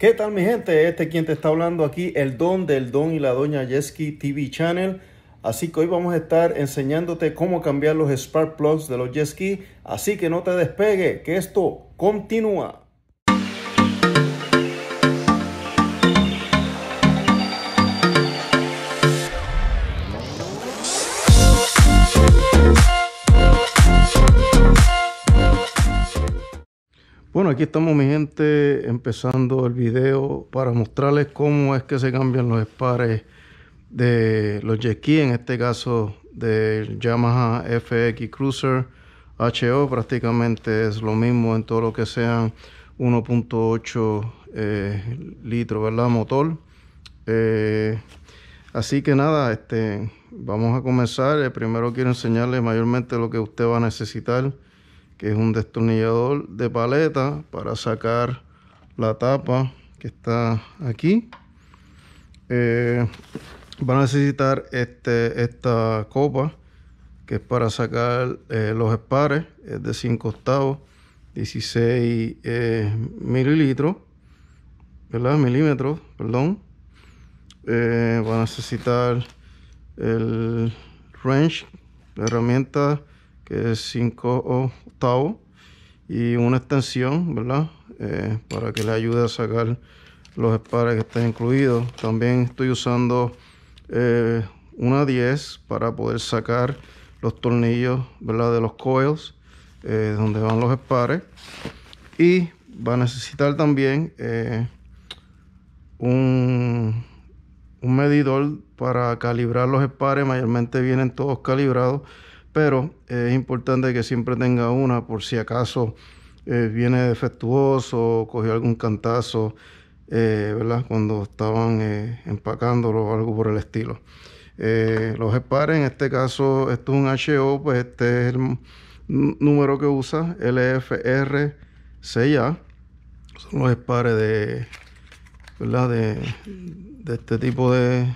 ¿Qué tal mi gente? Este quien te está hablando aquí, el don del don y la doña Yeski TV Channel. Así que hoy vamos a estar enseñándote cómo cambiar los spark plugs de los Jetski. Así que no te despegue, que esto continúa. aquí estamos mi gente empezando el video para mostrarles cómo es que se cambian los spares de los jet en este caso del Yamaha FX Cruiser HO, prácticamente es lo mismo en todo lo que sean 1.8 eh, litros, ¿verdad? Motor. Eh, así que nada, este, vamos a comenzar. Eh, primero quiero enseñarles mayormente lo que usted va a necesitar que es un destornillador de paleta para sacar la tapa que está aquí. Eh, van a necesitar este, esta copa que es para sacar eh, los espares, es de 5 octavos, 16 eh, mililitros, ¿verdad? milímetros, perdón. van a necesitar el wrench, la herramienta es 5 octavos, y una extensión, ¿verdad? Eh, para que le ayude a sacar los spares que están incluidos. También estoy usando eh, una 10 para poder sacar los tornillos, ¿verdad? De los coils, eh, donde van los espares. Y va a necesitar también un, un medidor para calibrar los espares. Mayormente vienen todos calibrados pero es importante que siempre tenga una por si acaso eh, viene defectuoso, cogió algún cantazo, eh, ¿verdad? Cuando estaban eh, empacándolo o algo por el estilo. los espares, en este caso, esto es un HO, pues este es el número que usa, LFR6A. Son los spares de, De, este tipo de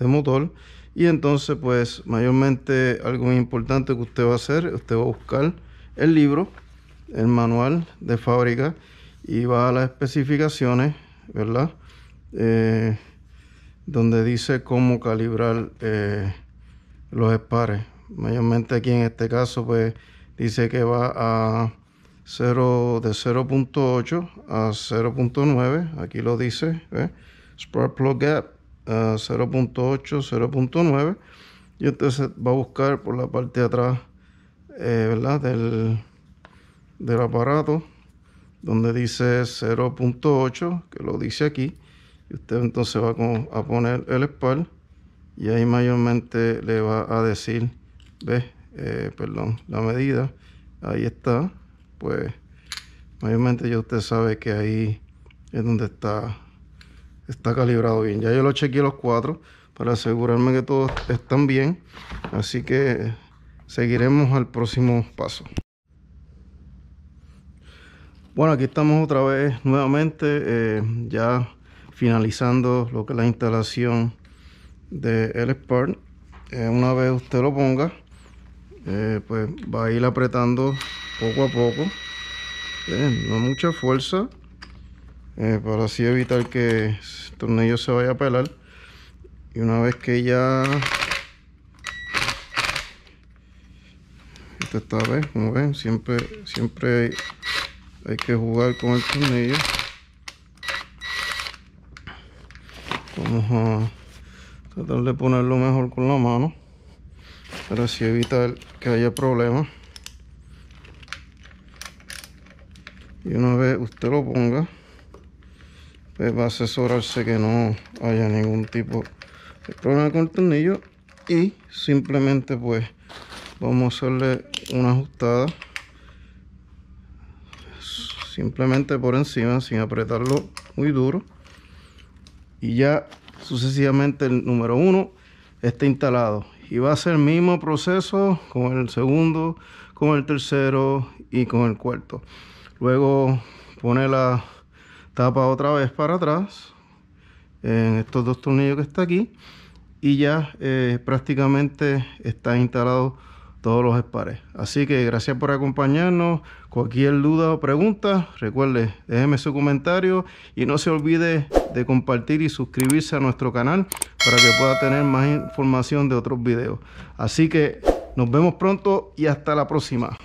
motor. Y entonces, pues, mayormente algo importante que usted va a hacer, usted va a buscar el libro, el manual de fábrica y va a las especificaciones, ¿verdad? Eh, donde dice cómo calibrar eh, los espares. Mayormente aquí en este caso, pues, dice que va a 0, de 0.8 a 0.9, aquí lo dice, ¿eh? Spark Plug Gap 0.8, eh, 0.9 y entonces va a buscar por la parte de atrás eh, Del, del aparato donde dice 0.8 que lo dice aquí y usted entonces va a poner el SPAR y ahí mayormente le va a decir ve eh, perdón la medida ahí está pues mayormente ya usted sabe que ahí es donde está está calibrado bien. Ya yo lo chequeé los cuatro para asegurarme que todos están bien. Así que seguiremos al próximo paso. Bueno, aquí estamos otra vez nuevamente, eh, ya finalizando lo que es la instalación de el Spark. Eh, una vez usted lo ponga, eh, pues va a ir apretando poco a poco. no mucha fuerza. Eh, para así evitar que el este tornillo se vaya a pelar y una vez que ya esta vez como ven siempre siempre hay, hay que jugar con el tornillo vamos a tratar de ponerlo mejor con la mano para así evitar que haya problemas y una vez usted lo ponga pues va a asesorarse que no haya ningún tipo de problema con el tornillo y simplemente pues vamos a hacerle una ajustada simplemente por encima sin apretarlo muy duro y ya sucesivamente el número uno está instalado y va a ser el mismo proceso con el segundo con el tercero y con el cuarto luego pone la tapa otra vez para atrás en estos dos tornillos que está aquí y ya eh, prácticamente está instalado todos los espares así que gracias por acompañarnos cualquier duda o pregunta recuerde déjeme su comentario y no se olvide de compartir y suscribirse a nuestro canal para que pueda tener más información de otros videos así que nos vemos pronto y hasta la próxima